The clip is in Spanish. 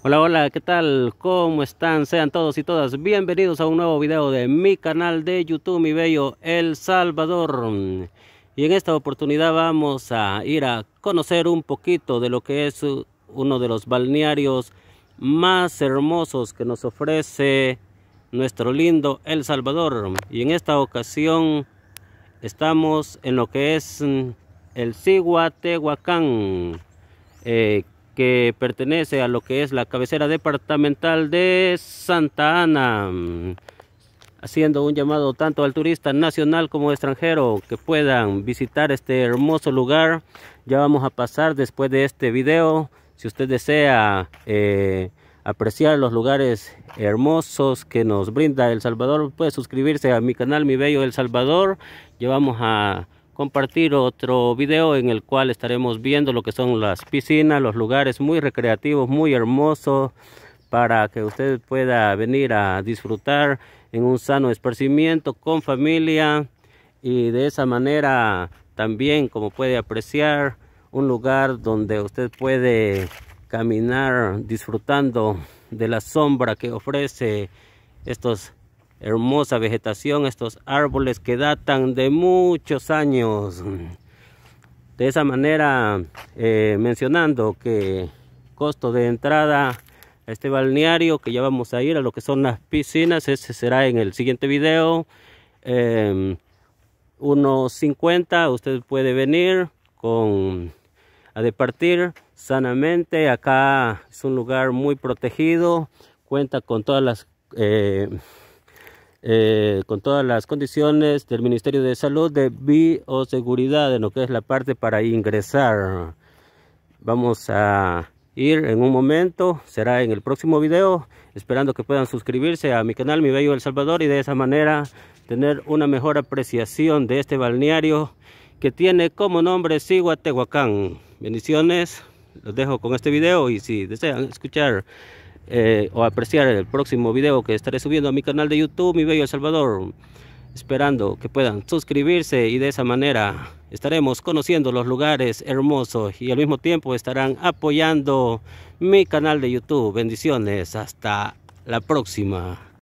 Hola, hola, ¿qué tal? ¿Cómo están? Sean todos y todas bienvenidos a un nuevo video de mi canal de YouTube, mi bello El Salvador. Y en esta oportunidad vamos a ir a conocer un poquito de lo que es uno de los balnearios más hermosos que nos ofrece nuestro lindo El Salvador. Y en esta ocasión estamos en lo que es el Siguatehuacán Eh, que pertenece a lo que es la cabecera departamental de Santa Ana, haciendo un llamado tanto al turista nacional como extranjero que puedan visitar este hermoso lugar. Ya vamos a pasar después de este video, si usted desea eh, apreciar los lugares hermosos que nos brinda El Salvador, puede suscribirse a mi canal Mi Bello El Salvador. Llevamos a compartir otro video en el cual estaremos viendo lo que son las piscinas, los lugares muy recreativos, muy hermosos para que usted pueda venir a disfrutar en un sano esparcimiento con familia y de esa manera también como puede apreciar un lugar donde usted puede caminar disfrutando de la sombra que ofrece estos hermosa vegetación, estos árboles que datan de muchos años. De esa manera, eh, mencionando que costo de entrada a este balneario, que ya vamos a ir a lo que son las piscinas, ese será en el siguiente video. Eh, unos usted puede venir con a departir sanamente. Acá es un lugar muy protegido, cuenta con todas las... Eh, eh, con todas las condiciones del Ministerio de Salud de Bioseguridad en lo que es la parte para ingresar. Vamos a ir en un momento, será en el próximo video, esperando que puedan suscribirse a mi canal Mi Bello El Salvador y de esa manera tener una mejor apreciación de este balneario que tiene como nombre Sihuatehuacán. Bendiciones, los dejo con este video y si desean escuchar eh, o apreciar el próximo video que estaré subiendo a mi canal de YouTube, mi bello El Salvador. Esperando que puedan suscribirse y de esa manera estaremos conociendo los lugares hermosos y al mismo tiempo estarán apoyando mi canal de YouTube. Bendiciones, hasta la próxima.